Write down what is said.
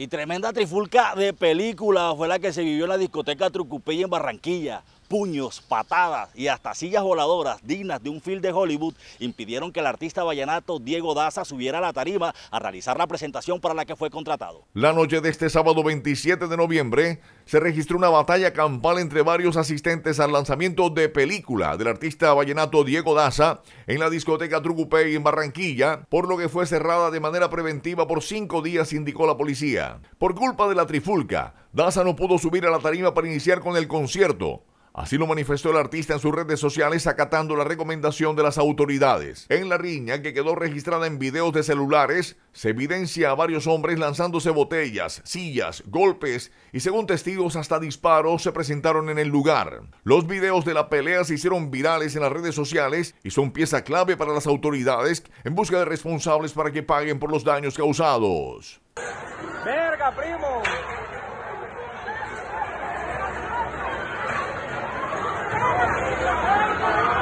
Y tremenda trifulca de película fue la que se vivió en la discoteca Trucupey en Barranquilla. Puños, patadas y hasta sillas voladoras dignas de un film de Hollywood impidieron que el artista vallenato Diego Daza subiera a la tarima a realizar la presentación para la que fue contratado. La noche de este sábado 27 de noviembre, se registró una batalla campal entre varios asistentes al lanzamiento de película del artista vallenato Diego Daza en la discoteca Trucupey en Barranquilla, por lo que fue cerrada de manera preventiva por cinco días, indicó la policía. Por culpa de la trifulca, Daza no pudo subir a la tarima para iniciar con el concierto, Así lo manifestó el artista en sus redes sociales acatando la recomendación de las autoridades. En la riña que quedó registrada en videos de celulares, se evidencia a varios hombres lanzándose botellas, sillas, golpes y según testigos hasta disparos se presentaron en el lugar. Los videos de la pelea se hicieron virales en las redes sociales y son pieza clave para las autoridades en busca de responsables para que paguen por los daños causados. Verga, primo.